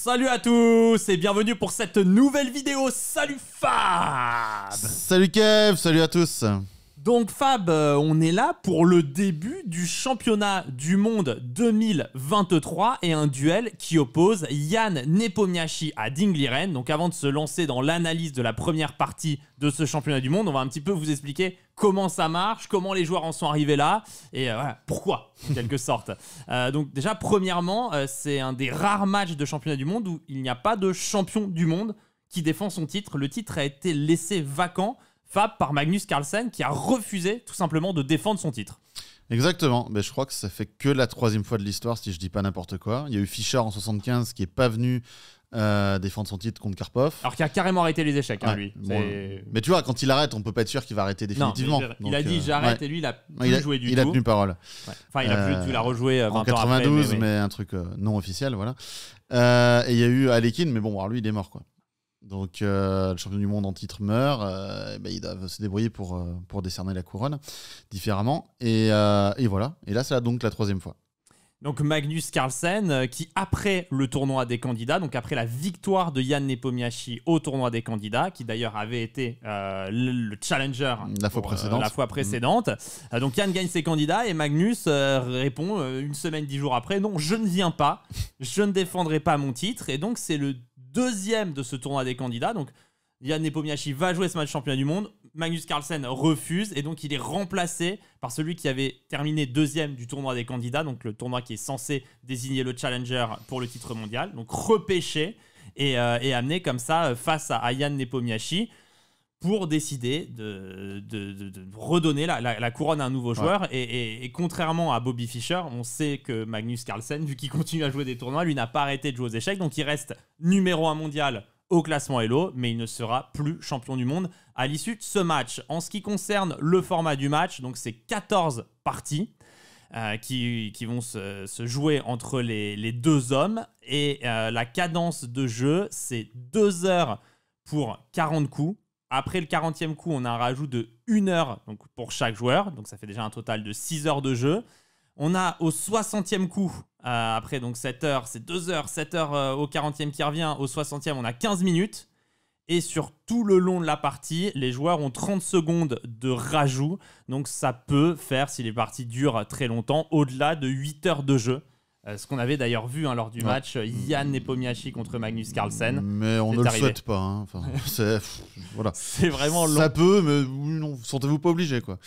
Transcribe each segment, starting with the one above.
Salut à tous et bienvenue pour cette nouvelle vidéo. Salut Fab Salut Kev, salut à tous donc Fab, euh, on est là pour le début du championnat du monde 2023 et un duel qui oppose Yann Nepomiachi à Ding Liren. Donc avant de se lancer dans l'analyse de la première partie de ce championnat du monde, on va un petit peu vous expliquer comment ça marche, comment les joueurs en sont arrivés là et euh, pourquoi en quelque sorte. Euh, donc déjà premièrement, c'est un des rares matchs de championnat du monde où il n'y a pas de champion du monde qui défend son titre. Le titre a été laissé vacant Fab par Magnus Carlsen qui a refusé tout simplement de défendre son titre. Exactement, mais je crois que ça fait que la troisième fois de l'histoire si je dis pas n'importe quoi. Il y a eu Fischer en 75 qui est pas venu euh, défendre son titre contre Karpov. Alors qu'il a carrément arrêté les échecs, hein, lui. Euh, mais tu vois, quand il arrête, on peut pas être sûr qu'il va arrêter définitivement. il a dit euh, j'arrête et lui, il a joué du Il a tenu parole. Enfin, il a plus, tu rejoué en 92, mais, un truc non officiel, voilà. et il y a eu Alekhine, mais bon, lui, il est mort, quoi. Donc euh, le champion du monde en titre meurt, Il euh, ben, doivent se débrouiller pour, euh, pour décerner la couronne différemment. Et, et voilà, et là c'est donc la troisième fois. Donc Magnus Carlsen, qui après le tournoi des candidats, donc après la victoire de Yann Nepomiachi au tournoi des candidats, qui d'ailleurs avait été le challenger la fois précédente, la fois mm. précédente. donc Yann gagne ses candidats et Magnus répond une semaine, dix jours après, non, je ne viens pas, je ne défendrai pas mon titre. Et donc c'est le deuxième de ce tournoi des candidats. Donc, Yann Nepomniachtchi va jouer ce match champion du monde. Magnus Carlsen refuse et donc il est remplacé par celui qui avait terminé deuxième du tournoi des candidats, donc le tournoi qui est censé désigner le challenger pour le titre mondial, donc repêché et, euh, amené comme ça euh, face à, Yann pour décider de, redonner la, couronne à un nouveau joueur. Et, contrairement à Bobby Fischer, on sait que Magnus Carlsen, vu qu'il continue à jouer des tournois, lui n'a pas arrêté de jouer aux échecs. Donc il reste numéro un mondial au classement Elo, mais il ne sera plus champion du monde à l'issue de ce match. En ce qui concerne le format du match, donc c'est 14 parties. Euh, qui, vont se, jouer entre les, deux hommes. Et euh, la cadence de jeu, c'est 2 heures pour 40 coups après le 40e coup, on a un rajout de 1 heure donc pour chaque joueur, donc ça fait déjà un total de 6 heures de jeu. On a au 60e coup, euh, après donc 7 heures, c'est 2 heures, 7 heures euh, au 40e qui revient, au 60e on a 15 minutes. Et sur tout le long de la partie, les joueurs ont 30 secondes de rajout, donc ça peut faire, si les parties durent très longtemps, au-delà de 8 heures de jeu. Euh, ce qu'on avait d'ailleurs vu hein, lors du match, Yann euh, Nepomiachi contre Magnus Carlsen. Mais on ne le souhaite pas. Hein. c'est vraiment long. Ça peut, mais non, sentez-vous pas obligé quoi.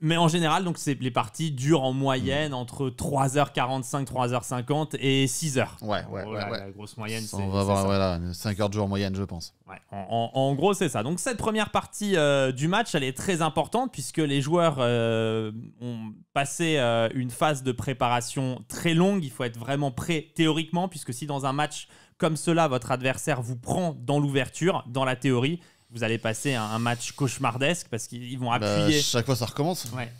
Mais en général, donc les parties durent en moyenne mm. entre 3h45, 3h50 et 6h. Ouais, ouais, ouais, la, grosse moyenne, c'est. On va avoir voilà, 5 h de jeu en moyenne, je pense. Ouais, en, gros, c'est ça. Donc, cette première partie euh, du match, elle est très importante puisque les joueurs euh, ont passé euh, une phase de préparation très longue. Il faut être vraiment prêt théoriquement, puisque si dans un match comme cela, votre adversaire vous prend dans l'ouverture, dans la théorie, vous allez passer un, match cauchemardesque parce qu'ils vont bah, appuyer. chaque fois, ça recommence. Ouais.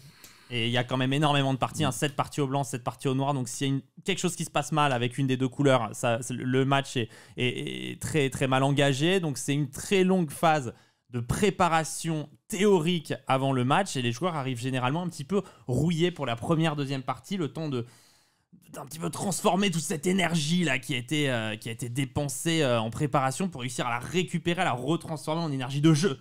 Et il y a quand même énormément de parties, 7 parties au blanc, 7 parties au noir. Donc s'il y a quelque chose qui se passe mal avec une des deux couleurs, le match est, très, très mal engagé. Donc c'est une très longue phase de préparation théorique avant le match. Et les joueurs arrivent généralement un petit peu rouillés pour la première, deuxième partie, le temps de, d'un petit peu transformer toute cette énergie là qui a été, euh, qui a été dépensée euh, en préparation pour réussir à la récupérer, à la retransformer en énergie de jeu.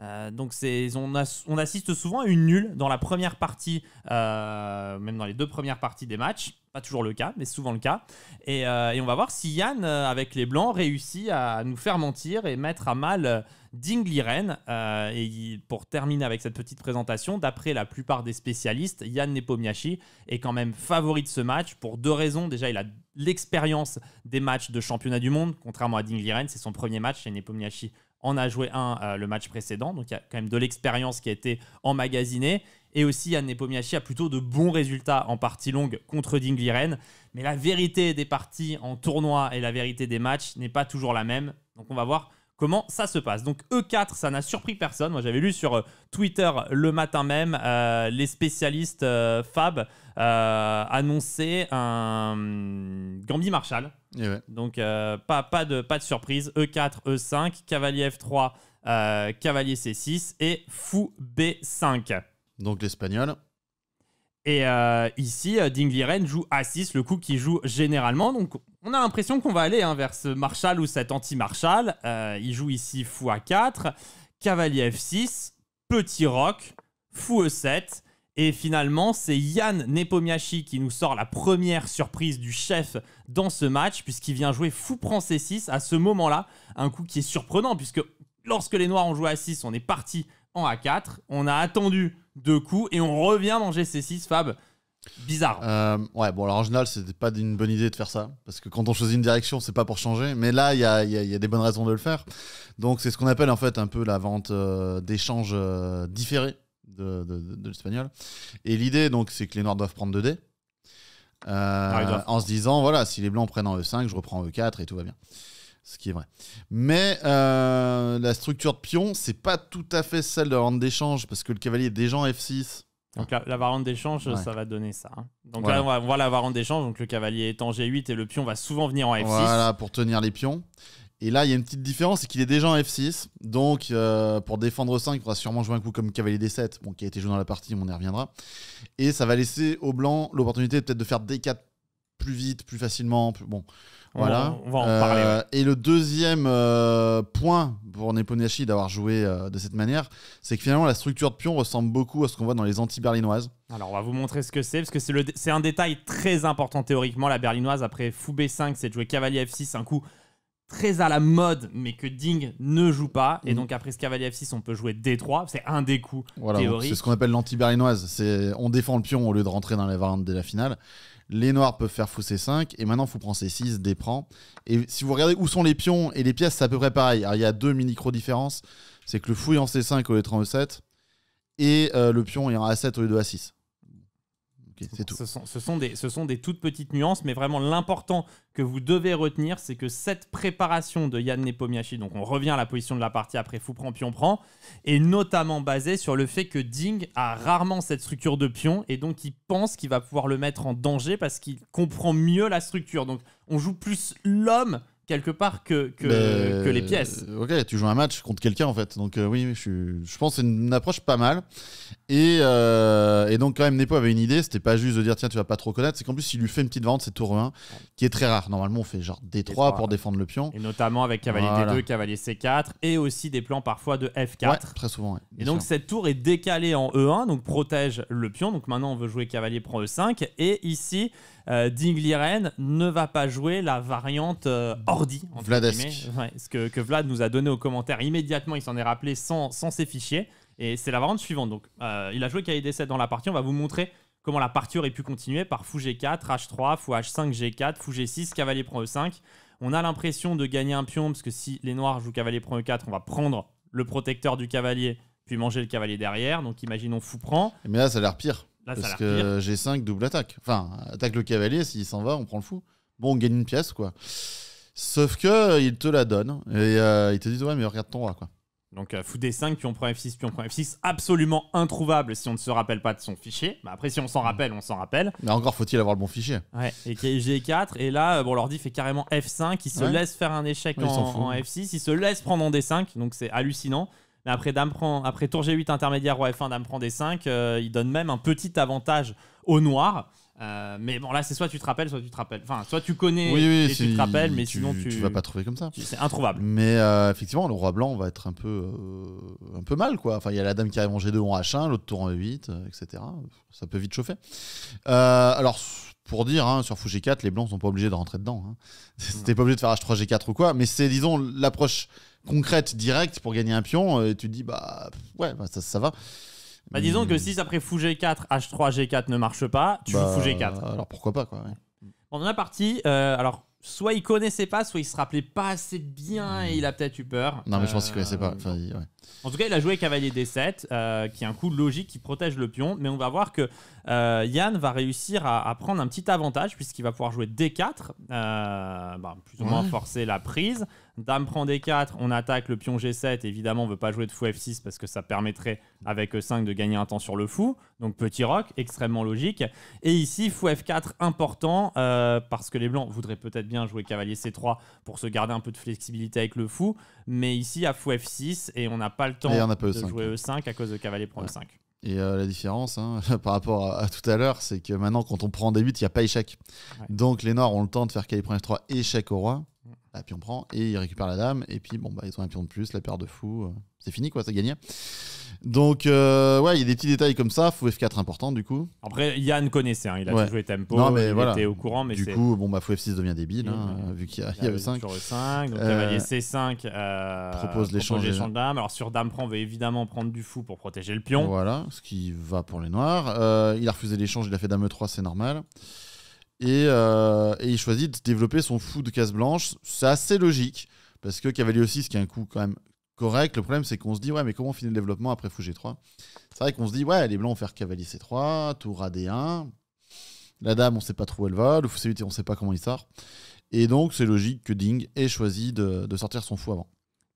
Euh, donc on, on, assiste souvent à une nulle dans la première partie, euh, même dans les deux premières parties des matchs. Pas toujours le cas, mais souvent le cas. Et, et on va voir si Yann, avec les Blancs, réussit à nous faire mentir et mettre à mal Ding Liren. Euh, et pour terminer avec cette petite présentation, d'après la plupart des spécialistes, Yann Nepomniachi est quand même favori de ce match pour deux raisons. Déjà, il a l'expérience des matchs de championnat du monde, contrairement à Ding Liren, c'est son premier match et Nepomniachi en a joué un euh, le match précédent, donc il y a quand même de l'expérience qui a été emmagasinée. Et aussi, Yann Nepomniachi a plutôt de bons résultats en partie longue contre Dingli Ren Mais la vérité des parties en tournoi et la vérité des matchs n'est pas toujours la même. Donc on va voir comment ça se passe. Donc E4, ça n'a surpris personne. Moi, j'avais lu sur euh, Twitter le matin même euh, les spécialistes euh, Fab euh, annoncer un Gambi Marshall. Eh Donc pas, pas, de, pas de surprise. E4, E5, Cavalier F3, Cavalier C6 et Fou B5. Donc l'espagnol. Et ici, Ding Liren joue A6, le coup qu'il joue généralement. Donc on a l'impression qu'on va aller hein, vers ce Marshall ou cet anti-Marshall. Euh, il joue ici fou A4, cavalier F6, petit rock, fou E7. Et finalement, c'est Yann Nepomiachi qui nous sort la première surprise du chef dans ce match, puisqu'il vient jouer fou prend C6 à ce moment-là. Un coup qui est surprenant, puisque lorsque les Noirs ont joué à 6, on est parti en A4. On a attendu deux coups et on revient dans GC6, Fab. Bizarre. Euh, ouais, bon, alors en général, c'était pas une bonne idée de faire ça. Parce que quand on choisit une direction, c'est pas pour changer. Mais là, il y a, des bonnes raisons de le faire. Donc, c'est ce qu'on appelle en fait un peu la vente euh, d'échange euh, différé de, l'espagnol. Et l'idée, donc, c'est que les noirs doivent prendre 2D. en se disant, voilà, si les blancs prennent en E5, je reprends en E4 et tout va bien. Ce qui est vrai. Mais la structure de pion, c'est pas tout à fait celle de la vente d'échange. Parce que le cavalier est déjà en F6 donc la, variante d'échange, ça va donner ça. Hein. Donc là, on va voir la variante d'échange. Donc le cavalier est en G8 et le pion va souvent venir en F6. Voilà, pour tenir les pions. Et là, il y a une petite différence, c'est qu'il est déjà en F6. Donc, euh, pour défendre 5, il faudra sûrement jouer un coup comme cavalier D7, bon, qui a été joué dans la partie, on y reviendra. Et ça va laisser aux blancs l'opportunité peut-être de faire D4 plus vite, plus facilement. Plus... Bon, voilà. On va, en parler. Euh, et le deuxième euh, point pour Neponiashi d'avoir joué euh, de cette manière, c'est que finalement la structure de pion ressemble beaucoup à ce qu'on voit dans les anti-berlinoises. Alors on va vous montrer ce que c'est, parce que c'est un détail très important théoriquement. La berlinoise, après fou B5, c'est de jouer cavalier F6, un coup très à la mode, mais que Ding ne joue pas. Et mhm. donc après ce cavalier F6, on peut jouer D3. C'est un des coups théoriques. C'est ce qu'on appelle l'anti-berlinoise. On défend le pion au lieu de rentrer dans la variantes dès la finale les noirs peuvent faire fou c 5, et maintenant Fou prend c 6, déprend prend. Et si vous regardez où sont les pions et les pièces, c'est à peu près pareil. Alors il y a deux mini-cro différences, c'est que le fou est en C5 au lieu de en E7, et euh, le pion est en A7 au lieu de A6. Ce sont, des, toutes petites nuances, mais vraiment l'important que vous devez retenir, c'est que cette préparation de Yann Nepomiachi, donc on revient à la position de la partie après fou prend pion prend, est notamment basée sur le fait que Ding a rarement cette structure de pion et donc il pense qu'il va pouvoir le mettre en danger parce qu'il comprend mieux la structure. Donc on joue plus l'homme quelque part que, que, les pièces. Euh, ok, tu joues un match contre quelqu'un en fait. Donc euh, oui, je, je pense que c'est une approche pas mal. Et, euh, et, donc quand même, Nepo avait une idée, c'était pas juste de dire tiens, tu vas pas trop connaître, c'est qu'en plus il lui fait une petite vente, c'est tour 1, qui est très rare. Normalement on fait genre D3, pour défendre le pion. Et notamment avec cavalier D2, cavalier C4, et aussi des plans parfois de F4. très souvent, ouais, Et donc cette tour est décalée en E1, donc protège le pion. Donc maintenant on veut jouer cavalier prend E5. Et ici, euh, Ding ne va pas jouer la variante euh, ordi, en Ouais, ce que, Vlad nous a donné au commentaire immédiatement, il s'en est rappelé sans, ses fichiers. Et c'est la variante suivante. Donc, euh, il a joué d 7 dans la partie. On va vous montrer comment la partie aurait pu continuer par fou G4, H3, fou H5, G4, fou G6, cavalier prend E5. On a l'impression de gagner un pion, parce que si les noirs jouent cavalier prend E4, on va prendre le protecteur du cavalier, puis manger le cavalier derrière. Donc imaginons fou prend. Mais là, ça a l'air pire. Parce que G5 double attaque. Enfin, attaque le cavalier, s'il s'en va, on prend le fou. Bon, on gagne une pièce, quoi. Sauf que euh, il te la donne et euh, il te dit ouais mais regarde ton roi quoi. Donc euh, fou D5, puis on prend F6, puis on prend F6, absolument introuvable si on ne se rappelle pas de son fichier. Mais bah, après si on s'en mmh. rappelle, on s'en rappelle. Mais encore faut-il avoir le bon fichier. Ouais, et G4, et là bon leur dit fait carrément F5, il se laisse faire un échec en, en F6, il se laisse prendre en D5, donc c'est hallucinant. Mais après, Dame prend, après tour G8 intermédiaire, Roi F1, Dame prend D5. Euh, il donne même un petit avantage au noir. Euh, mais bon, là, c'est soit tu te rappelles, soit tu te rappelles. Enfin, soit tu connais oui, et tu te rappelles, mais sinon tu. Tu vas pas trouver comme ça. C'est introuvable. Mais euh, effectivement, le roi blanc va être un peu, un peu mal, quoi. Enfin, il y a la dame qui arrive en G2 en H1, l'autre tour en E8, etc. Ça peut vite chauffer. alors, pour dire, hein, sur Fou G4, les blancs sont pas obligés de rentrer dedans. Hein. C'était pas obligé de faire H3, G4 ou quoi, mais c'est, disons, l'approche concrète, directe pour gagner un pion, et euh, tu te dis, bah ouais, bah, ça, ça va. Bah, disons que si après fou G4, H3, G4 ne marche pas, tu Bah, joues fou bah, G4. Alors pourquoi pas, quoi. ouais. On en a alors, soit il connaissait pas, soit il se rappelait pas assez bien et il a peut-être eu peur. Non, mais je pense qu'il connaissait pas. Euh, en tout cas, il a joué cavalier D7, euh, qui est un coup logique qui protège le pion. Mais on va voir que Yann va réussir à, prendre un petit avantage, puisqu'il va pouvoir jouer D4, bah, plus ou moins forcer la prise. Dame prend D4, on attaque le pion G7. Évidemment, on ne veut pas jouer de fou F6 parce que ça permettrait avec E5 de gagner un temps sur le fou. Donc petit rock, extrêmement logique. Et ici, fou F4 important euh, parce que les blancs voudraient peut-être bien jouer cavalier C3 pour se garder un peu de flexibilité avec le fou. Mais ici, à fou F6 et on n'a pas le temps de e jouer E5 à cause de cavalier prend E5. Et euh, la différence hein, par rapport à, tout à l'heure, c'est que maintenant, quand on prend D8, il n'y a pas échec. Donc les Noirs ont le temps de faire cavalier prend F3, échec au roi. La bah, pion prend et il récupère la dame. Et puis, bon, bah, ils ont un pion de plus, la paire de fous. Euh, c'est fini, quoi, ça gagné. Donc, euh, ouais, il y a des petits détails comme ça. Fou F4 important, du coup. Après, Yann connaissait, hein. il a joué tempo. il était au courant. Mais du coup, bon, bah, Fou F6 devient hein, débile, vu qu'il y, avait 5. 5, donc euh, cavalier C5. propose l'échange de dame. Alors, sur dame prend, on va évidemment prendre du fou pour protéger le pion. Voilà, ce qui va pour les noirs. il a refusé l'échange, il a fait dame E3, c'est normal. Euh, et, il choisit de développer son fou de case blanche. C'est assez logique, parce que Cavalier 6, qui est un coup quand même correct, le problème c'est qu'on se dit, ouais, mais comment on finit le développement après fou G3 C'est vrai qu'on se dit, ouais, les blancs vont faire cavalier C3, tour d 1 la dame, on sait pas trop où elle va, le fou C8, on sait pas comment il sort. Et donc, c'est logique que Ding ait choisi de, sortir son fou avant.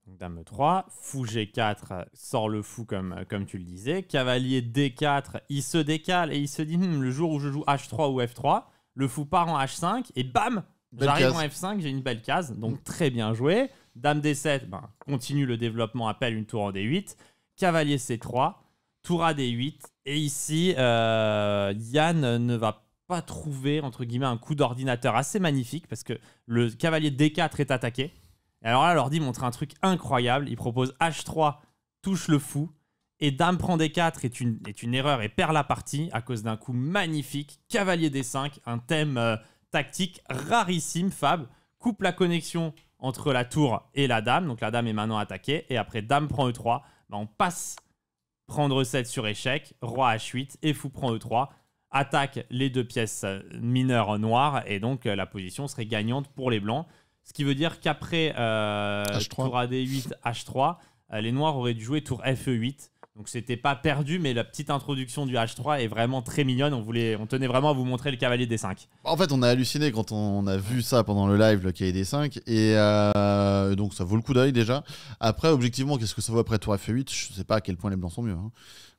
Dame 3, fou G4 sort le fou comme, comme tu le disais, cavalier D4, il se décale et il se dit, hmm, le jour où je joue H3 ou F3, le fou part en H5 et bam, j'arrive en F5, j'ai une belle case. Donc mm. très bien joué. Dame D7, ben, continue le développement, appelle une tour en D8. Cavalier C3, tour à D8. Et ici, euh, Yann ne va pas trouver, entre guillemets, un coup d'ordinateur assez magnifique parce que le cavalier D4 est attaqué. Et alors là, l'ordi montre un truc incroyable. Il propose H3, touche le fou, et Dame prend d 4 est une, est une erreur et perd la partie à cause d'un coup magnifique. Cavalier d 5, un thème euh, tactique rarissime, Fab. Coupe la connexion entre la tour et la dame. Donc la dame est maintenant attaquée. Et après dame prend E3, bah, on passe prendre 7 sur échec, roi H8 et fou prend E3. Attaque les deux pièces euh, mineures noires et donc euh, la position serait gagnante pour les blancs. Ce qui veut dire qu'après euh, tour AD8, H3, les noirs auraient dû jouer tour FE8. Donc c'était pas perdu, mais la petite introduction du H3 est vraiment très mignonne. On, voulait, on tenait vraiment à vous montrer le cavalier des 5. Bah, en fait, on a halluciné quand on a vu ça pendant le live, le cavalier des 5. Et euh, donc ça vaut le coup d'œil déjà. Après, objectivement, qu'est-ce que ça vaut après Tour F8 Je sais pas à quel point les blancs sont mieux. Hein.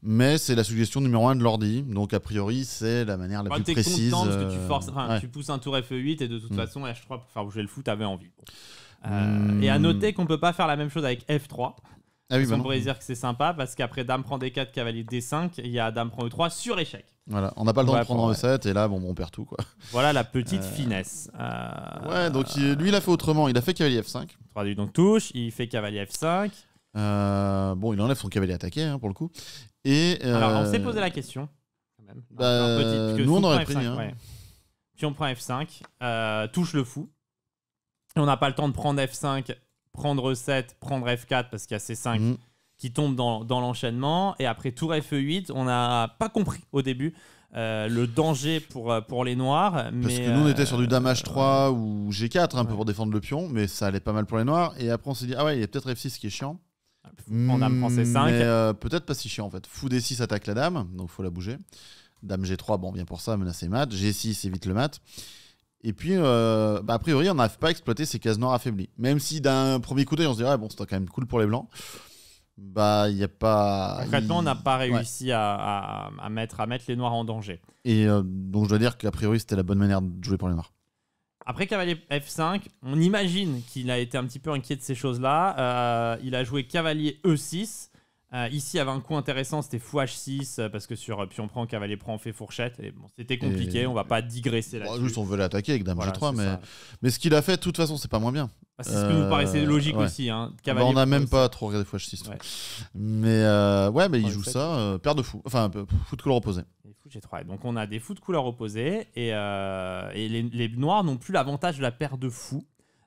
Mais c'est la suggestion numéro 1 de l'ordi. Donc a priori, c'est la manière la plus précise. tu, euh, forces, tu pousses un tour F8 et de toute mm. façon, H3 pour faire bouger le foot, t'avais envie. Euh, mm. Et à noter qu'on peut pas faire la même chose avec F3. Ah bah on pourrait dire que c'est sympa parce qu'après Dame prend D4, Cavalier D5, il y a Dame prend E3 sur échec. Voilà, on n'a pas le temps de prendre E7 et là, bon, on perd tout quoi. Voilà la petite euh, finesse. Euh, ouais, donc lui, il a fait autrement. Il a fait Cavalier F5. Traduit donc touche, il fait Cavalier F5. Euh, bon, il enlève son cavalier attaqué hein, pour le coup. Et Alors, on s'est posé la question. Quand même. Bah, nous, on aurait pris. Puis hein. on prend F5, touche le fou. on n'a pas le temps de prendre F5 prendre E7, prendre F4 parce qu'il y a C5 mhm. qui tombe dans, l'enchaînement. Et après tour F8, on n'a pas compris au début. Euh, le danger pour, euh, pour les noirs. Parce que nous, on était sur du euh, Dame H3 ou G4 un peu pour défendre le pion, mais ça allait pas mal pour les noirs. Et après, on s'est dit, ah ouais, il y a peut-être F6 qui est chiant. Ah, on a prend 5 hmm, Mais peut-être pas si chiant en fait. Fou D6 attaque la dame, donc faut la bouger. Dame G3, bon, bien pour ça, menacer mat. G6 évite le mat. Et puis, euh, bah, a priori, on n'a pas exploité ces cases noires affaiblies. Même si d'un premier coup d'œil, on se dirait, ah, bon, c'était quand même cool pour les blancs. Bah, il n'y a pas. Concrètement, on n'a pas réussi à, mettre, les noirs en danger. Et euh, donc, je dois dire qu'a priori, c'était la bonne manière de jouer pour les noirs. Après cavalier F5, on imagine qu'il a été un petit peu inquiet de ces choses-là. Euh, il a joué cavalier E6. Euh, ici, il y avait un coup intéressant, c'était h euh, 6 parce que sur euh, Pion prend, Cavalier prend, on fait fourchette. Et c'était compliqué, on va pas digresser bah, là Juste, on veut l'attaquer avec Dame G3, mais... mais ce qu'il a fait, de toute façon, c'est pas moins bien. Bah, c'est ce que nous paraissait logique aussi. Hein. Bah, on a même pas trop regardé h 6 Mais ouais, mais il joue ça, paire de fous, enfin, fou de couleur opposée. 3 Donc on a des fous de couleur opposée et, et les, les, noirs n'ont plus l'avantage de la paire de fous.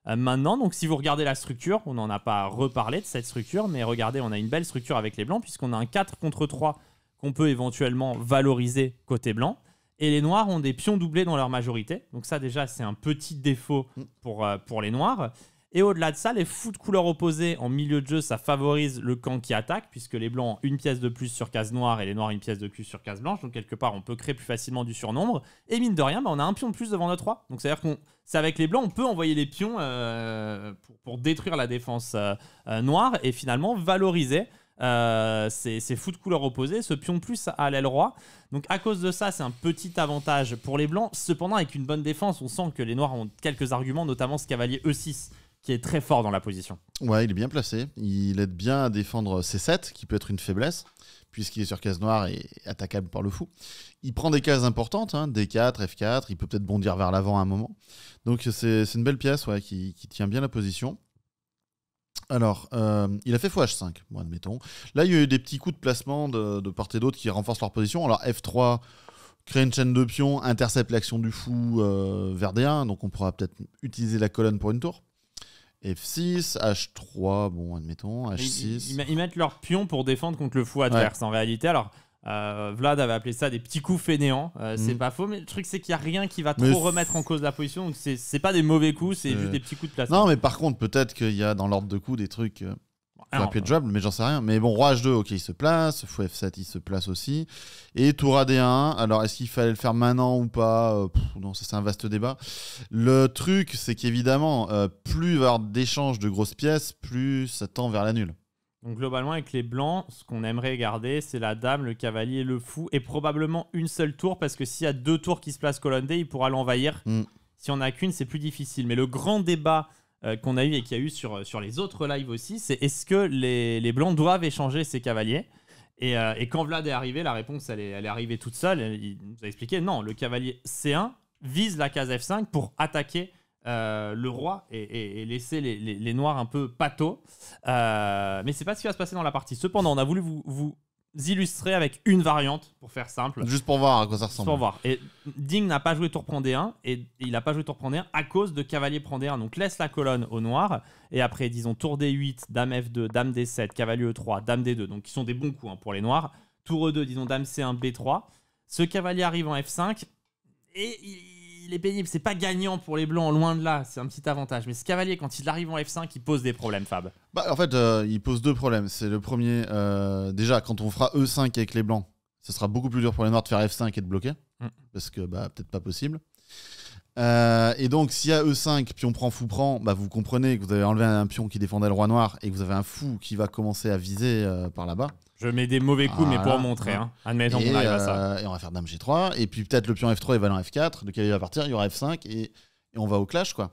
Euh, maintenant, donc si vous regardez la structure, on n'en a pas reparlé de cette structure, mais regardez, on a une belle structure avec les blancs, puisqu'on a un 4 contre 3 qu'on peut éventuellement valoriser côté blanc. Et les noirs ont des pions doublés dans leur majorité. Donc ça déjà, c'est un petit défaut mm. pour, euh, pour les noirs. Et au-delà de ça, les fous de couleur opposées en milieu de jeu, ça favorise le camp qui attaque, puisque les blancs ont une pièce de plus sur case noire et les noirs une pièce de plus sur case blanche. Donc quelque part, on peut créer plus facilement du surnombre. Et mine de rien, bah, on a un pion de plus devant notre roi. Donc c'est-à-dire qu'on, c'est avec les blancs, on peut envoyer les pions euh, pour, détruire la défense euh, euh, noire et finalement valoriser ces fous de couleur opposées, Ce pion plus à l'aile roi. Donc à cause de ça, c'est un petit avantage pour les blancs. Cependant, avec une bonne défense, on sent que les noirs ont quelques arguments, notamment ce cavalier E6 qui est très fort dans la position. Ouais, il est bien placé. Il aide bien à défendre c 7, qui peut être une faiblesse, puisqu'il est sur case noire et attaquable par le fou. Il prend des cases importantes, hein, D4, F4, il peut peut-être bondir vers l'avant à un moment. Donc c'est une belle pièce ouais, qui, tient bien la position. Alors, euh, il a fait h 5 moi admettons. Là, il y a eu des petits coups de placement de, part et d'autre qui renforcent leur position. Alors, F3 crée une chaîne de pions, intercepte l'action du fou euh, vers D1, donc on pourra peut-être utiliser la colonne pour une tour. F6, H3, bon, admettons, H6. Ils, mettent leur pion pour défendre contre le fou adverse en réalité. Alors, euh, Vlad avait appelé ça des petits coups fainéants. Euh, mm. c'est pas faux, mais le truc, c'est qu'il n'y a rien qui va trop remettre en cause la position. Donc, c'est pas des mauvais coups, c'est juste des petits coups de placement Non, mais par contre, peut-être qu'il y a dans l'ordre de coups des trucs. Euh, Faudrait plus jouable, mais j'en sais rien. Mais bon, Roi H2, ok, il se place. Fou F7, il se place aussi. Et Tour AD1, alors est-ce qu'il fallait le faire maintenant ou pas euh, Non, ça c'est un vaste débat. Le truc, c'est qu'évidemment, euh, plus il va y avoir d'échanges de grosses pièces, plus ça tend vers la nulle. Donc globalement, avec les blancs, ce qu'on aimerait garder, c'est la dame, le cavalier, le fou, et probablement une seule tour, parce que s'il y a deux tours qui se placent colonne D, il pourra l'envahir. Hmm. Si on a qu'une, c'est plus difficile. Mais le grand débat euh, qu'on a eu et qu'il y a eu sur, sur les autres lives aussi, c'est est-ce que les, Blancs doivent échanger ces cavaliers euh, et, quand Vlad est arrivé, la réponse, elle est, arrivée toute seule. Il nous a expliqué, non, le cavalier C1 vise la case F5 pour attaquer euh, le roi et, laisser les, noirs un peu pâteaux. mais c'est pas ce qui va se passer dans la partie. Cependant, on a voulu vous, vous illustrer avec une variante, pour faire simple. Juste pour voir à quoi ça ressemble. Pour voir. Et Ding n'a pas joué tour prend D1, et il n'a pas joué tour prend D1 à cause de cavalier prend D1. Donc laisse la colonne au noir, et après, disons, tour D8, dame F2, dame D7, cavalier E3, dame D2, donc qui sont des bons coups hein, pour les noirs. Tour E2, disons, dame C1, B3. Ce cavalier arrive en F5, et il il est pénible. C'est pas gagnant pour les Blancs, loin de là. C'est un petit avantage. Mais ce cavalier, quand il arrive en F5, il pose des problèmes, Fab. Bah, en fait, euh, il pose deux problèmes. C'est le premier, euh, déjà, quand on fera E5 avec les Blancs, ce sera beaucoup plus dur pour les Noirs de faire F5 et de bloquer. Mm. Parce que, bah, peut-être pas possible. Euh, et donc, s'il y a E5, pion prend, fou prend, bah, vous comprenez que vous avez enlevé un pion qui défendait le roi noir et que vous avez un fou qui va commencer à viser euh, par là-bas. Je mets des mauvais coups, mais pour montrer. Hein. Admettons qu'on arrive à ça. Euh, et on va faire Dame G3. Et puis peut-être le pion F3 et valant F4. Le cavalier va partir, il y aura F5 et, on va au clash. quoi.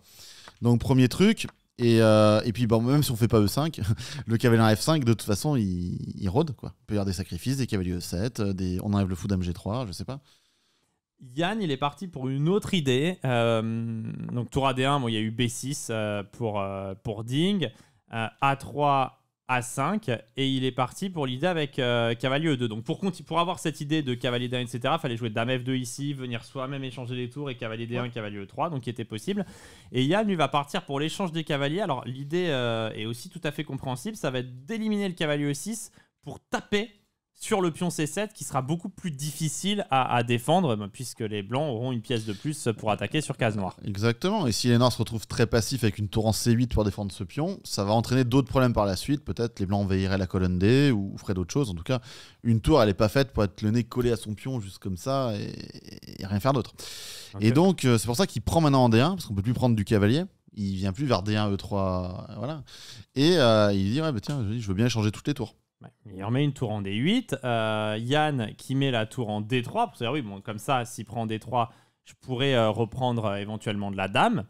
Donc, premier truc. Et, et puis, bon, même si on fait pas E5, le cavalier F5, de toute façon, il, rôde. Quoi. Il peut y avoir des sacrifices, des cavaliers E7, des, on enlève le fou Dame G3, je sais pas. Yann, il est parti pour une autre idée. Euh, donc tour AD1, bon, il y a eu B6 euh, pour, euh, pour, Ding, A3, A5, et il est parti pour l'idée avec cavalier E2. Donc pour, pour avoir cette idée de cavalier D1, etc., il fallait jouer dame F2 ici, venir soi-même échanger les tours, et cavalier D1, cavalier E3, donc qui était possible. Et Yann, lui, va partir pour l'échange des cavaliers. Alors l'idée est aussi tout à fait compréhensible, ça va être d'éliminer le cavalier E6 pour taper sur le pion C7 qui sera beaucoup plus difficile à, défendre euh, puisque les blancs auront une pièce de plus pour attaquer sur case noire. Exactement, et si les noirs se retrouvent très passifs avec une tour en C8 pour défendre ce pion, ça va entraîner d'autres problèmes par la suite, peut-être les blancs envahiraient la colonne D ou feraient d'autres choses, en tout cas une tour elle n'est pas faite pour être le nez collé à son pion juste comme ça et, rien faire d'autre. Et donc euh, c'est pour ça qu'il prend maintenant en D1, parce qu'on peut plus prendre du cavalier, il vient plus vers D1, E3, euh, voilà. Et il dit, ouais, bah, tiens, je veux bien échanger toutes les tours. Il remet une tour en D8. Euh, Yann qui met la tour en D3. Pour oui, bon, comme ça, s'il prend D3, je pourrais euh, reprendre euh, éventuellement de la dame.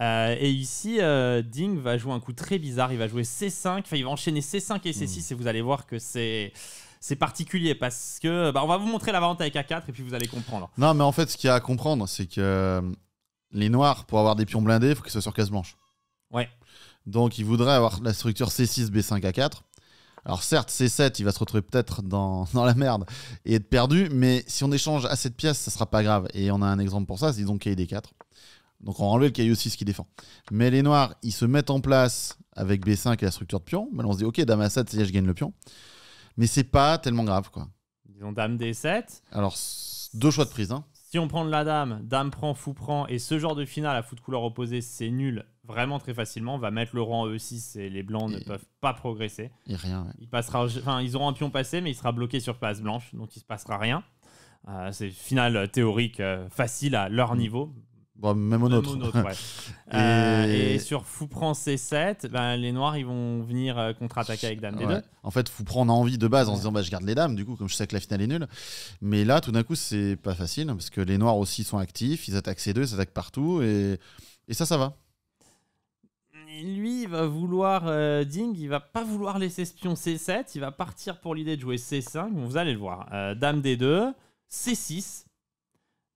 et ici, Ding va jouer un coup très bizarre. Il va jouer C5. Enfin, il va enchaîner C5 et C6. Hmm. Et vous allez voir que c'est. C'est particulier parce que bah, on va vous montrer la variante avec A4 et puis vous allez comprendre. Non, mais en fait, ce qu'il y a à comprendre, c'est que les noirs, pour avoir des pions blindés, il faut qu'ils soient sur case blanche. Ouais. Donc, il voudrait avoir la structure C6, B5, A4 alors certes, C7, il va se retrouver peut-être dans, la merde et être perdu, mais si on échange à cette pièce, ça sera pas grave. Et on a un exemple pour ça, c'est disons cahier D4. Donc on va enlever le caillou 6 qui défend. Mais les noirs, ils se mettent en place avec B5 et la structure de pion. Mais on se dit, ok, dame A7, c'est je gagne le pion. Mais c'est pas tellement grave, quoi. Disons dame D7. Alors, deux choix de prise. Hein. Si on prend de la dame, dame prend, fou prend, et ce genre de finale à fou de couleur opposée, c'est nul vraiment très facilement, va mettre le rang E6 et les blancs ne peuvent pas progresser. Et rien. Il passera, enfin, ils auront un pion passé, mais il sera bloqué sur passe blanche, donc il se passera rien. Euh, c'est final euh, théorique euh, facile à leur mm. niveau. même au nôtre. Euh, et... sur et... sur C7, ben, les noirs ils vont venir contre-attaquer avec Dame 2 En fait, fou prend a envie de base en se disant bah, je garde les dames, du coup, comme je sais que la finale est nulle. Mais là, tout d'un coup, c'est pas facile hein, parce que les noirs aussi sont actifs, ils attaquent C2, ils attaquent partout et, et ça, ça va lui, il va vouloir, euh, Ding, il va pas vouloir laisser Spion C7, il va partir pour l'idée de jouer C5, vous allez le voir. Euh, dame D2, C6.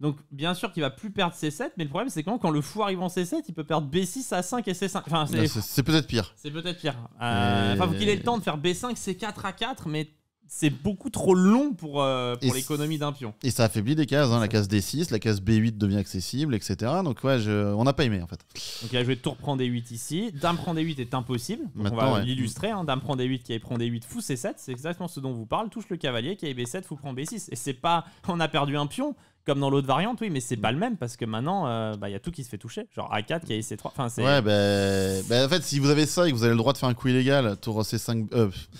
Donc bien sûr qu'il va plus perdre C7, mais le problème c'est quand, quand le fou arrive en C7, il peut perdre B6 à 5 et C5. Enfin, bah, c'est peut-être pire. C'est peut-être pire. Euh, enfin, faut qu'il ait le temps de faire B5, C4 à 4, mais c'est beaucoup trop long pour, euh, pour l'économie d'un pion. Et ça affaiblit des cases. Hein, la case D6, la case B8 devient accessible, etc. Donc, ouais, on n'a pas aimé en fait. Donc, là, je vais tour reprendre D8 ici. Dame prend D8 est impossible. on va l'illustrer. Dame prend D8, qui prend D8, fou C7. C'est exactement ce dont vous parle. Touche le cavalier, qui est B7, fou prend B6. Et c'est pas on a perdu un pion, comme dans l'autre variante, oui, mais c'est mm. pas le même parce que maintenant, il euh, bah, y a tout qui se fait toucher. Genre A4, qui a IC3. Enfin, c'est... Ouais, bah, en fait, si vous avez ça et que vous avez le droit de faire un coup illégal, tour C5.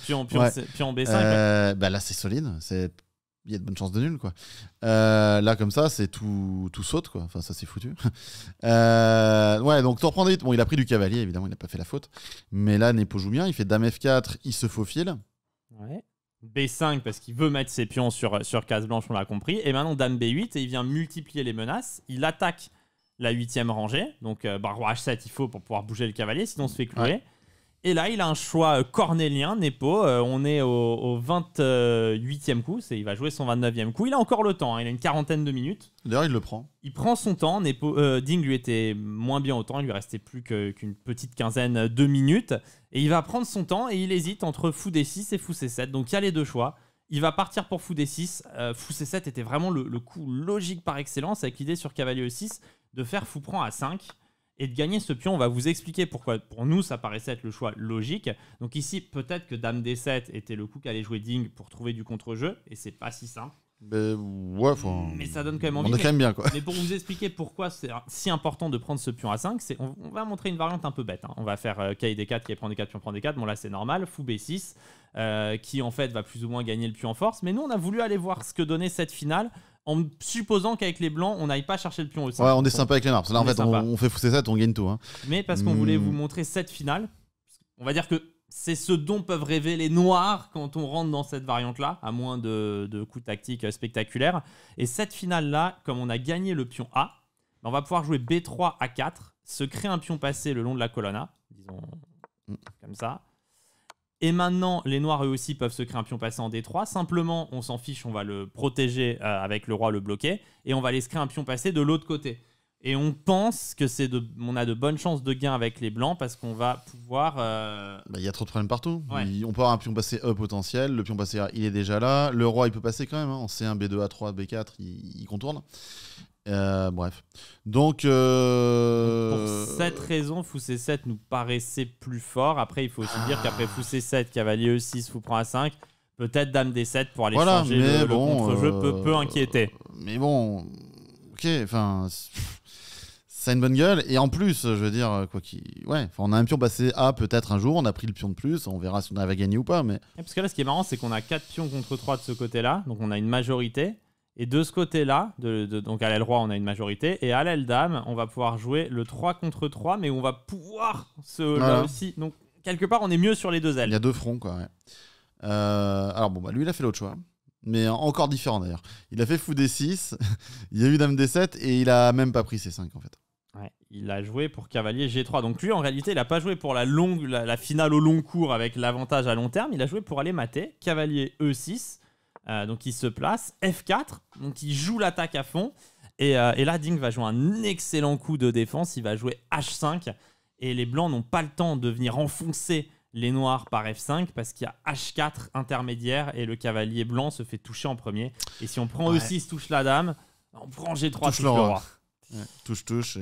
puis en puis B5. Bah euh, ben là, c'est solide. C'est... Il y a de bonnes chances de nul, quoi. Euh, là, comme ça, c'est tout, tout saute, quoi. Enfin, ça, c'est foutu. ouais, donc, tour vite. Bon, il a pris du cavalier, évidemment, il n'a pas fait la faute. Mais là, Nepo joue bien. Il fait dame F4, il se faufile. Ouais. B5 parce qu'il veut mettre ses pions sur, sur case blanche, on l'a compris. Et maintenant, dame B8 et il vient multiplier les menaces. Il attaque la huitième rangée. Donc, euh, bah, roi H7, il faut pour pouvoir bouger le cavalier, sinon on se fait clouer. Et là, il a un choix euh, cornélien, Nepo. Euh, on est au, 28e coup. Il va jouer son 29e coup. Il a encore le temps. Hein, il a une quarantaine de minutes. D'ailleurs, il le prend. Il prend son temps. Nepo, euh, Ding lui était moins bien au temps. Il lui restait plus qu'une petite quinzaine de minutes. Et il va prendre son temps et il hésite entre fou D6 et fou C7. Donc il y a les deux choix. Il va partir pour fou D6. fou C7 était vraiment le, coup logique par excellence avec l'idée sur cavalier E6 de faire fou prend à 5 et de gagner ce pion. On va vous expliquer pourquoi. Pour nous, ça paraissait être le choix logique. Donc ici, peut-être que Dame D7 était le coup qu'allait jouer Ding pour trouver du contre-jeu, et c'est pas si simple. Mais ben, ouais, Mais ça donne quand même envie. On est quand bien, quoi. Mais pour vous expliquer pourquoi c'est si important de prendre ce pion à 5, c'est on, va montrer une variante un peu bête. Hein. On va faire euh, des 4 qui prendre des 4 pion prend des 4 Bon, là, c'est normal. Fou B6, euh, qui en fait va plus ou moins gagner le pion en force. Mais nous, on a voulu aller voir ce que donnait cette finale en supposant qu'avec les blancs, on n'aille pas chercher le pion aussi. Ouais, on est sympa avec les marques. Là, en fait, on, fait fousser ça, on gagne tout. Hein. Mais parce qu'on voulait hmm. vous montrer cette finale, on va dire que c'est ce dont peuvent rêver les noirs quand on rentre dans cette variante-là, à moins de, de coups tactiques spectaculaires. Et cette finale-là, comme on a gagné le pion A, ben, on va pouvoir jouer B3 à 4, se créer un pion passé le long de la A, disons hmm. comme ça, et maintenant, les Noirs eux aussi peuvent se créer un pion passé en D3. Simplement, on s'en fiche, on va le protéger euh, avec le roi, le bloquer, et on va aller se créer un pion passé de l'autre côté. Et on pense que c'est de, a de bonnes chances de gain avec les blancs parce qu'on va pouvoir. Euh, bah, il y a trop de problèmes partout. on peut avoir un pion passé E potentiel, le pion passé il est déjà là, le roi il peut passer quand même, hein. en C1, B2, A3, B4, il contourne. Euh, bref. Donc. Euh, pour cette raison, Fou 7 nous paraissait plus fort. Après, il faut aussi dire qu'après Fou 7 Cavalier E6, Fou prend A5, peut-être Dame D7 pour aller voilà, changer le, bon, contre-jeu peut, euh, peu inquiéter. Mais bon. Ok, enfin. ça une bonne gueule. Et en plus, je veux dire, quoi qu'il. Ouais, on a un pion passé A peut-être un jour, on a pris le pion de plus, on verra si on avait gagné ou pas. Mais... parce que là, ce qui est marrant, c'est qu'on a 4 pions contre 3 de ce côté-là, donc on a une majorité. Et de ce côté-là, de, donc à l'aile roi, on a une majorité. Et à l'aile dame, on va pouvoir jouer le 3 contre 3, mais on va pouvoir se. Là aussi. Donc, quelque part, on est mieux sur les deux ailes. Il y a deux fronts, quoi. Euh, alors, bon, bah, lui, il a fait l'autre choix. Hein. Mais encore différent, d'ailleurs. Il a fait fou D6, il y a eu dame D7, et il a même pas pris ses 5 en fait. il a joué pour cavalier G3. Donc, lui, en réalité, il a pas joué pour la, longue, la finale au long cours avec l'avantage à long terme. Il a joué pour aller mater cavalier E6 euh, donc il se place. F4, donc il joue l'attaque à fond. Et, euh, là, Ding va jouer un excellent coup de défense. Il va jouer H5. Et les Blancs n'ont pas le temps de venir enfoncer les Noirs par F5 parce qu'il y a H4 intermédiaire et le cavalier blanc se fait toucher en premier. Et si on prend aussi, e E6, touche la dame, on prend G3, touche le roi touche, touche.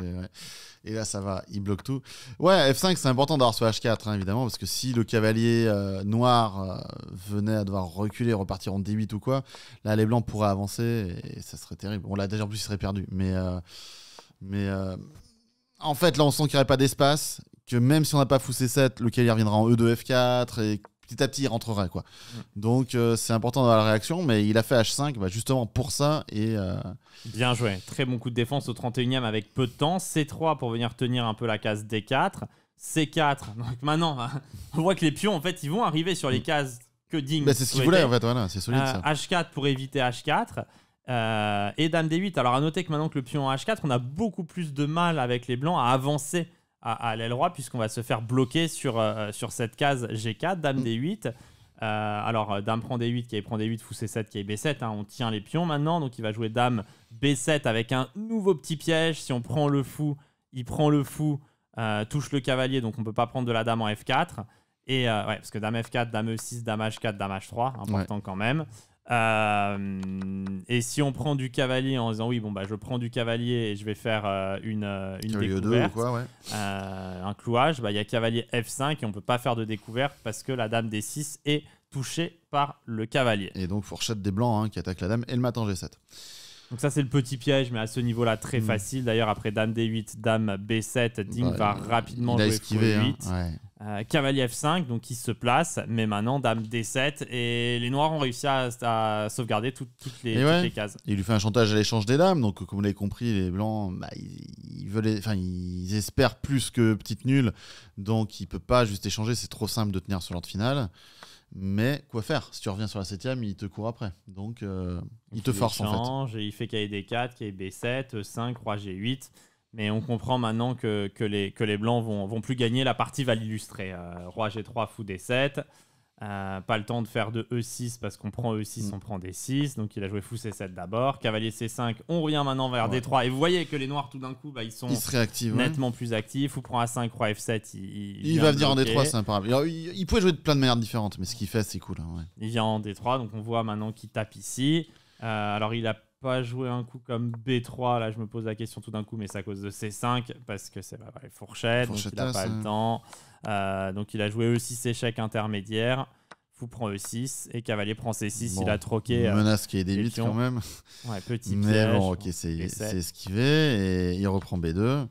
Et, là, ça va, il bloque tout. Ouais, F5, c'est important d'avoir ce H4, hein, évidemment, parce que si le cavalier euh, noir euh, venait à devoir reculer, repartir en D8 ou quoi, là, les blancs pourraient avancer et, ça serait terrible. On l'a déjà en plus, il serait perdu. Mais, euh, mais en fait, là, on sent qu'il n'y aurait pas d'espace, que même si on n'a pas fou C7, le cavalier reviendra en E2, F4 et petit à petit, il rentrera. Quoi. Mm. Donc, euh, c'est important dans la réaction, mais il a fait H5 bah, justement pour ça. Et, euh, Bien joué. Très bon coup de défense au 31e avec peu de temps. C3 pour venir tenir un peu la case D4. C4. Donc maintenant, on voit que les pions, en fait, ils vont arriver sur les mm. cases que Ding. Bah, c'est ce qu'il voulait, en fait. Voilà, c'est solide, euh, ça. H4 pour éviter H4. et Dame D8. Alors à noter que maintenant que le pion en H4, on a beaucoup plus de mal avec les blancs à avancer à, l'aile roi, puisqu'on va se faire bloquer sur, euh, sur cette case G4, dame mm. D8. Euh, alors, euh, dame prend D8, qui prend D8, fou C7, qui est B7. Hein. on tient les pions maintenant, donc il va jouer dame B7 avec un nouveau petit piège. Si on prend le fou, il prend le fou, touche le cavalier, donc on ne peut pas prendre de la dame en F4. Et ouais, parce que dame F4, dame E6, dame H4, dame H3, important quand même. Euh, et si on prend du cavalier en disant oui, bon, bah, je prends du cavalier et je vais faire euh, une, euh, découverte, un clouage, bah, il y a cavalier F5 et on peut pas faire de découverte parce que la dame D6 est touchée par le cavalier. Et donc fourchette des blancs hein, qui attaque la dame et le matin G7. Donc ça c'est le petit piège, mais à ce niveau-là très mm. facile. D'ailleurs après dame D8, dame B7, Ding bah, va rapidement jouer 8. Euh, cavalier F5, donc il se place, mais maintenant Dame D7, et les Noirs ont réussi à, sauvegarder toutes, les, cases. Il lui fait un chantage à l'échange des dames, donc comme vous l'avez compris, les Blancs, bah, ils, veulent, enfin, ils espèrent plus que petite nulle, donc il peut pas juste échanger, c'est trop simple de tenir sur l'ordre final. Mais quoi faire Si tu reviens sur la 7 il te court après. Donc euh, il, te force en fait. il fait cahier D4, cahier B7, 5, roi G8. Mais on comprend maintenant que, que, les, que les Blancs vont, vont plus gagner. La partie va l'illustrer. Euh, roi G3, fou D7. pas le temps de faire de E6 parce qu'on prend E6, mm. on prend D6. Donc il a joué fou C7 d'abord. Cavalier C5, on revient maintenant vers ah D3. Et vous voyez que les Noirs, tout d'un coup, bah, ils sont nettement plus actifs. Fou prend A5, Roi F7. Il, va venir en D3, c'est imparable. il, pouvait jouer de plein de manières différentes, mais ce qu'il fait, c'est cool. Hein, il vient en D3, donc on voit maintenant qu'il tape ici. Euh, alors il a pas jouer un coup comme B3 Là, je me pose la question tout d'un coup, mais c'est à cause de C5 parce que c'est les fourchette donc il a pas le temps. Euh, donc il a joué E6 échec intermédiaire. Fou prend E6 et cavalier prend C6. il a troqué. Euh, menace qui est D8 quand même. Ouais, petit Mais bon, ok, c'est esquivé et il reprend B2.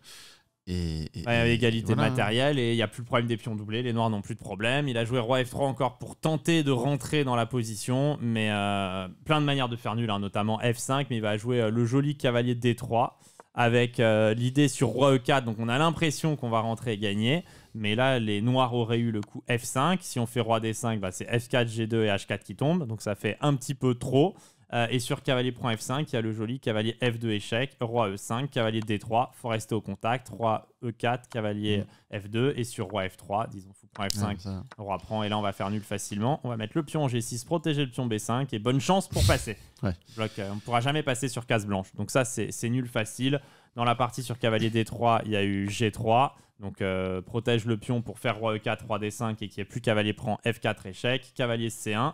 Et, et, égalité matérielle, et il n'y a plus le problème des pions doublés, les noirs n'ont plus de problème. Il a joué roi F3 encore pour tenter de rentrer dans la position, mais euh, plein de manières de faire nul, hein, notamment F5, mais il va jouer euh, le joli cavalier D3 avec euh, l'idée sur roi E4, donc on a l'impression qu'on va rentrer et gagner, mais là les noirs auraient eu le coup F5, si on fait roi D5, bah, c'est F4, G2 et H4 qui tombent, donc ça fait un petit peu trop. Euh, et sur cavalier F5, il y a le joli cavalier F2 échec, roi E5, cavalier D3, faut rester au contact, roi E4, cavalier mm. F2, et sur roi F3, disons fou prend F5, roi prend, et là on va faire nul facilement. On va mettre le pion G6, protéger le pion B5, et bonne chance pour passer. on ne pourra jamais passer sur case blanche. Donc ça, c'est nul facile. Dans la partie sur cavalier D3, il y a eu G3. Donc euh, protège le pion pour faire roi E4, roi D5 et qu'il n'y plus cavalier prend F4 échec, cavalier C1.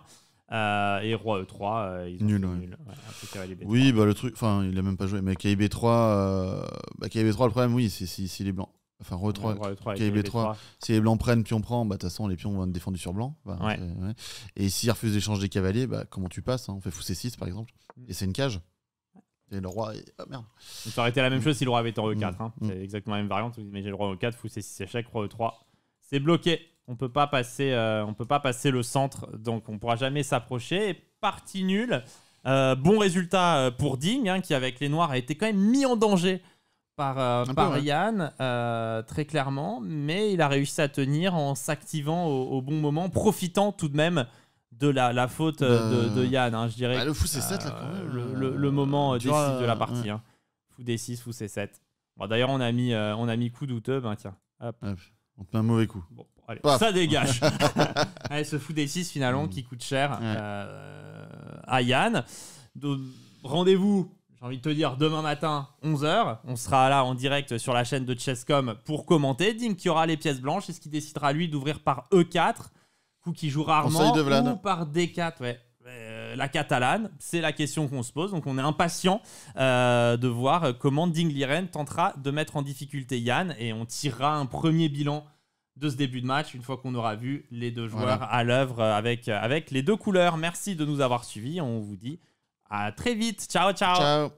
Euh, et Roi E3, euh, ils ont nul. nul. oui, bah, le truc, enfin, il a même pas joué. Mais KIB3, euh, 3 bah, le problème, oui, c'est si, les blancs. Enfin, Roi E3, ouais, 3 e si les blancs prennent, pion prend, bah, de toute façon, les pions vont être défendus sur blanc. et s'ils refuse d'échanger des cavaliers, bah, comment tu passes hein? On fait fou C6, par exemple. Mm. Et c'est une cage. Et le roi. Ah, merde. ça aurait été la même mm. chose si le roi avait été en E4. Mm. Hein. C'est exactement la même variante. Mais j'ai le roi E4, fou C6 échec, roi E3. C'est bloqué. On peut pas passer, euh, on peut pas passer le centre, donc on pourra jamais s'approcher. Partie nulle. Euh, bon résultat euh, pour Ding, hein, qui avec les Noirs a été quand même mis en danger par, Yann, très clairement, mais il a réussi à tenir en s'activant au, bon moment, profitant tout de même de la, faute de, bah. Yann, hein, je dirais. Bah, le fou c'est 7 là quand Le, moment décisif de la partie. Hein. Fou des 6 fou c'est 7 D'ailleurs, on, a mis, on a mis coup douteux, ben, tiens. Ah, on te met un mauvais coup. Bon ça dégage. elle se fout des 6 finalement mm. qui coûte cher euh, à Yann. Rendez-vous, j'ai envie de te dire, demain matin, 11h. On sera là en direct sur la chaîne de Chesscom pour commenter. Ding qui aura les pièces blanches. Est-ce qu'il décidera lui d'ouvrir par E4 Coup qui joue rarement. Ou par D4, euh, la catalane C'est la question qu'on se pose. Donc on est impatient euh, de voir comment Ding Liren tentera de mettre en difficulté Yann et on tirera un premier bilan de ce début de match une fois qu'on aura vu les deux joueurs à l'œuvre euh, avec, euh, avec les deux couleurs. Merci de nous avoir suivis. On vous dit à très vite. Ciao, ciao. Ciao.